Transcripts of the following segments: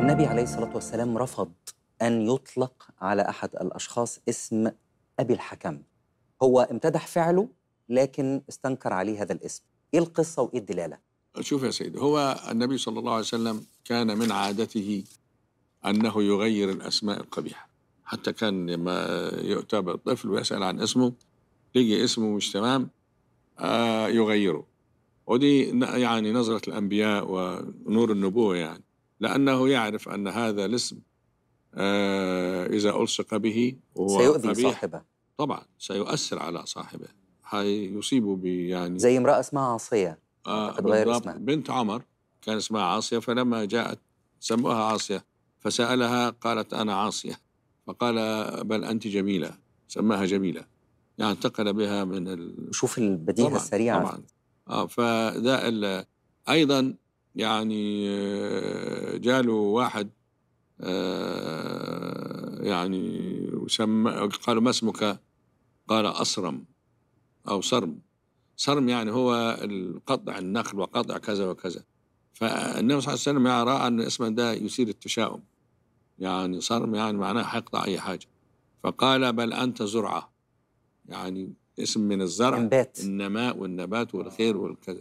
النبي عليه الصلاة والسلام رفض أن يطلق على أحد الأشخاص اسم أبي الحكم هو امتدح فعله لكن استنكر عليه هذا الاسم إيه القصة وإيه الدلالة؟ شوف يا سيدي هو النبي صلى الله عليه وسلم كان من عادته أنه يغير الأسماء القبيحة حتى كان لما يؤتى بالطفل ويسأل عن اسمه يجي اسمه مش تمام آه، يغيره ودي يعني نظرة الأنبياء ونور النبوة يعني لأنه يعرف أن هذا الاسم آه، إذا ألصق به هو سيؤذي صاحبه طبعا سيؤثر على صاحبه بي يعني زي امرأة اسمها عاصية آه غير اسمها بنت عمر كان اسمها عاصية فلما جاءت سموها عاصية فسألها قالت أنا عاصية فقال بل أنت جميلة سماها جميلة يعني انتقل بها من ال... شوف البديهة السريعة طبعا آه فده ال... أيضا يعني آه، جاله واحد آه، يعني وسمى قالوا ما اسمك قال أصرم أو صرم صرم يعني هو قطع النخل وقطع كذا وكذا فالنبي صلى الله عليه وسلم يعني رأى أن اسمه ده يثير التشاؤم يعني صرم يعني معناه حيقطع أي حاجة فقال بل أنت زرعة يعني اسم من الزرع النبات النماء والنبات والخير والكذا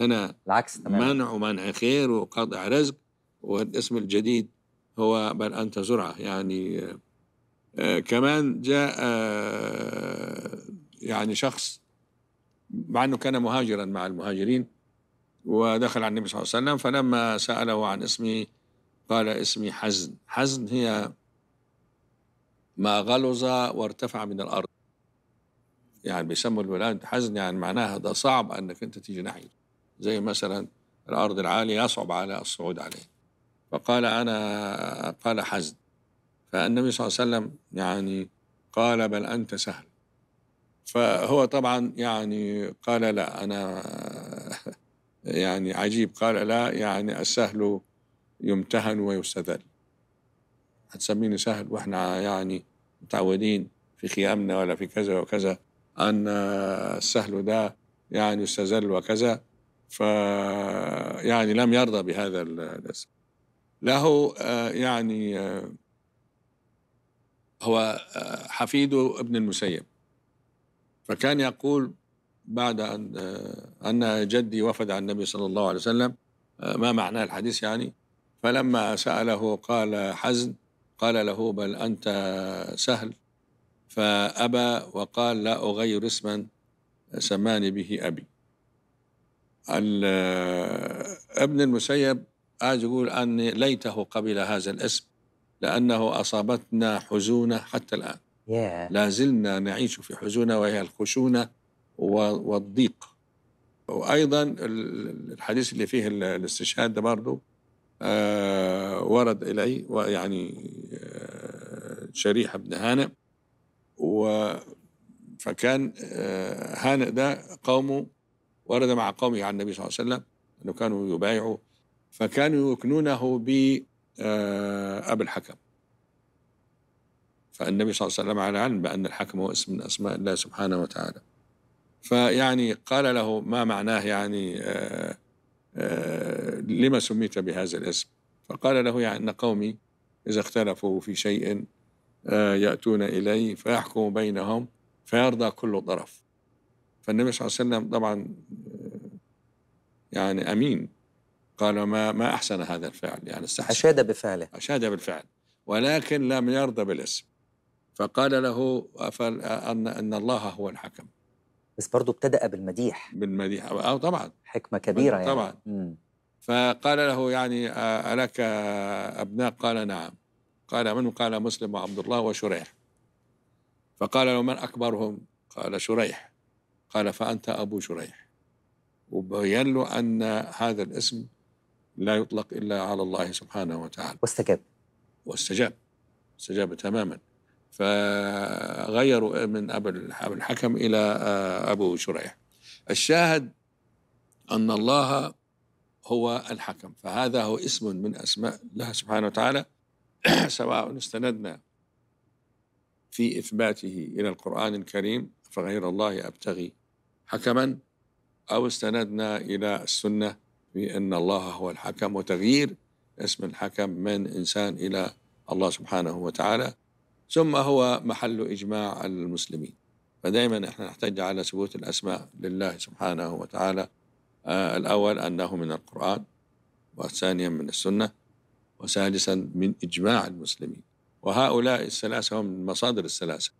هنا العكس تماما منع ومنع خير وقطع رزق والاسم الجديد هو بل أنت زرعة يعني آه كمان جاء آه يعني شخص مع أنه كان مهاجرا مع المهاجرين ودخل على النبي صلى الله عليه وسلم فلما سأله عن اسمه قال اسمي حزن حزن هي ما غلظ وارتفع من الأرض يعني بيسموا الولاد حزن يعني معناها ده صعب أنك أنت تيجي ناحيته زي مثلا الأرض العاليه يصعب على الصعود عليه فقال أنا قال حزن فالنبي صلى الله عليه وسلم يعني قال بل أنت سهل فهو طبعا يعني قال لا أنا يعني عجيب قال لا يعني السهل يمتهن ويستذل هتسميني سهل واحنا يعني متعودين في خيامنا ولا في كذا وكذا أن السهل ده يعني يستذل وكذا ف يعني لم يرضى بهذا الاسم له آه، يعني آه، هو آه، حفيده ابن المسيب فكان يقول بعد أن أن جدي وفد عن النبي صلى الله عليه وسلم ما معنى الحديث يعني فلما سأله قال حزن قال له بل أنت سهل فأبى وقال لا أغير اسما سماني به أبي آه، ابن المسيب عايز يقول أن ليته قبل هذا الاسم لأنه أصابتنا حزونة حتى الآن yeah. لا زلنا نعيش في حزونة وهي الخشونة والضيق وأيضا الحديث اللي فيه الاستشهاد ده برضه آه، ورد إلي ويعني آه، شريح بن هانئ و فكان هانئ ده قومه ورد مع قومه عن النبي صلى الله عليه وسلم أنه كانوا يبايعوا فكانوا يكنونه ب آه، أبي الحكم فالنبي صلى الله عليه وسلم على علم بأن الحكم هو اسم من أسماء الله سبحانه وتعالى فيعني قال له ما معناه يعني آه، آه، لما سميت بهذا الاسم فقال له يعني أن قومي إذا اختلفوا في شيء يأتون إلي فيحكم بينهم فيرضى كل طرف فالنبي صلى الله عليه وسلم طبعا يعني امين قال ما ما احسن هذا الفعل يعني استحسن اشاد بفعله اشاد بالفعل ولكن لم يرضى بالاسم فقال له أن, ان الله هو الحكم بس برضه ابتدأ بالمديح بالمديح اه طبعا حكمة كبيرة يعني طبعا مم. فقال له يعني آه، ألك أبناء قال نعم قال من قال مسلم وعبد الله وشريح فقال له من أكبرهم قال شريح قال فأنت أبو جريح وبين له أن هذا الاسم لا يطلق إلا على الله سبحانه وتعالى واستجاب واستجاب استجاب تماما فغيروا من أبو الحكم إلى أبو شريح الشاهد أن الله هو الحكم فهذا هو اسم من أسماء الله سبحانه وتعالى سواء استندنا في إثباته إلى القرآن الكريم فغير الله أبتغي حكما أو استندنا إلى السنة بأن الله هو الحكم وتغيير اسم الحكم من إنسان إلى الله سبحانه وتعالى ثم هو محل إجماع المسلمين فدائما احنا نحتاج على ثبوت الأسماء لله سبحانه وتعالى آه، الأول أنه من القرآن وثانيا من السنة وثالثا من إجماع المسلمين وهؤلاء الثلاثة هم من مصادر الثلاثة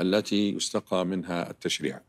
التي يستقى منها التشريع